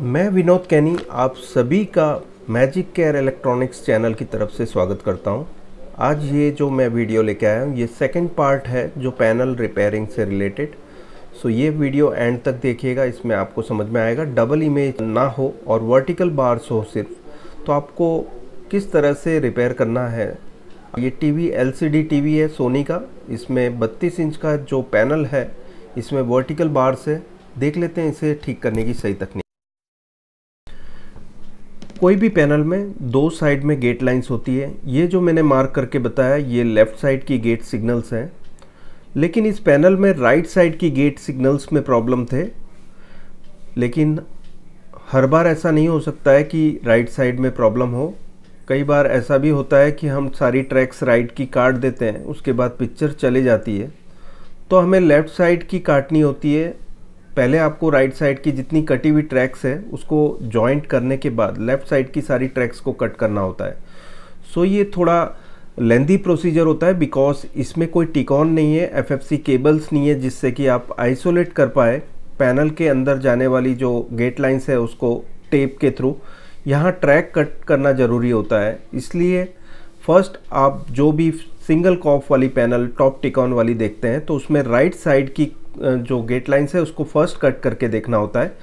मैं विनोद कैनी आप सभी का मैजिक केयर इलेक्ट्रॉनिक्स चैनल की तरफ से स्वागत करता हूं। आज ये जो मैं वीडियो लेके आया हूं ये सेकंड पार्ट है जो पैनल रिपेयरिंग से रिलेटेड सो ये वीडियो एंड तक देखिएगा इसमें आपको समझ में आएगा डबल इमेज ना हो और वर्टिकल बार्स हो सिर्फ तो आपको किस तरह से रिपेयर करना है ये टीवी एलसीडी टीवी है सोनी का इसमें 32 इंच का जो पैनल है इसमें वर्टिकल बार्स है देख लेते हैं इसे ठीक करने की सही तकनीक कोई भी पैनल में दो साइड में गेट लाइंस होती है ये जो मैंने मार्क करके बताया ये लेफ़्ट साइड की गेट सिग्नल्स हैं लेकिन इस पैनल में राइट साइड की गेट सिग्नल्स में प्रॉब्लम थे लेकिन हर बार ऐसा नहीं हो सकता है कि राइट साइड में प्रॉब्लम हो कई बार ऐसा भी होता है कि हम सारी ट्रैक्स राइट की काट देते हैं उसके बाद पिक्चर चले जाती है तो हमें लेफ़्ट साइड की काटनी होती है पहले आपको राइट साइड की जितनी कटी हुई ट्रैक्स है उसको जॉइंट करने के बाद लेफ़्ट साइड की सारी ट्रैक्स को कट करना होता है सो so, ये थोड़ा लेंदी प्रोसीजर होता है बिकॉज इसमें कोई टिकॉन नहीं है एफ केबल्स नहीं है जिससे कि आप आइसोलेट कर पाए पैनल के अंदर जाने वाली जो गेट लाइंस है उसको टेप के थ्रू यहाँ ट्रैक कट करना ज़रूरी होता है इसलिए फर्स्ट आप जो भी सिंगल कॉफ वाली पैनल टॉप टिकॉन वाली देखते हैं तो उसमें राइट साइड की जो गेट लाइन्स है उसको फर्स्ट कट करके देखना होता है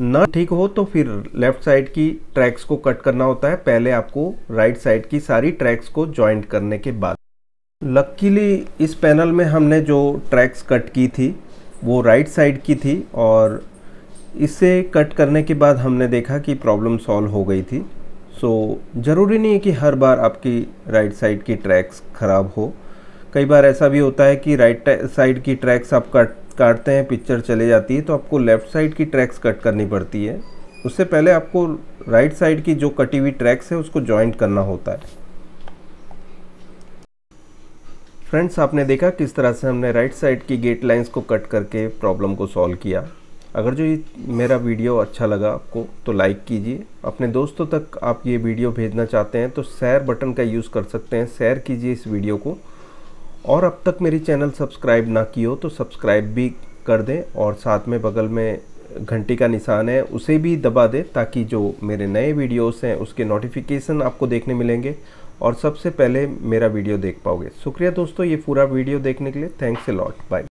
ना ठीक हो तो फिर लेफ़्ट साइड की ट्रैक्स को कट करना होता है पहले आपको राइट साइड की सारी ट्रैक्स को ज्वाइंट करने के बाद लक्कीली इस पैनल में हमने जो ट्रैक्स कट की थी वो राइट साइड की थी और इसे कट करने के बाद हमने देखा कि प्रॉब्लम सॉल्व हो गई थी सो ज़रूरी नहीं है कि हर बार आपकी राइट साइड की ट्रैक्स ख़राब हो कई बार ऐसा भी होता है कि राइट साइड की ट्रैक्स आप कट काटते हैं पिक्चर चले जाती है तो आपको लेफ़्ट साइड की ट्रैक्स कट करनी पड़ती है उससे पहले आपको राइट साइड की जो कटी हुई ट्रैक्स है उसको जॉइंट करना होता है फ्रेंड्स आपने देखा किस तरह से हमने राइट साइड की गेट लाइंस को कट करके प्रॉब्लम को सॉल्व किया अगर जो ये मेरा वीडियो अच्छा लगा आपको तो लाइक कीजिए अपने दोस्तों तक आप ये वीडियो भेजना चाहते हैं तो शेयर बटन का यूज़ कर सकते हैं शेयर कीजिए इस वीडियो को और अब तक मेरी चैनल सब्सक्राइब ना की हो तो सब्सक्राइब भी कर दें और साथ में बगल में घंटी का निशान है उसे भी दबा दें ताकि जो मेरे नए वीडियोस हैं उसके नोटिफिकेशन आपको देखने मिलेंगे और सबसे पहले मेरा वीडियो देख पाओगे शुक्रिया दोस्तों ये पूरा वीडियो देखने के लिए थैंक्स ए लॉट बाय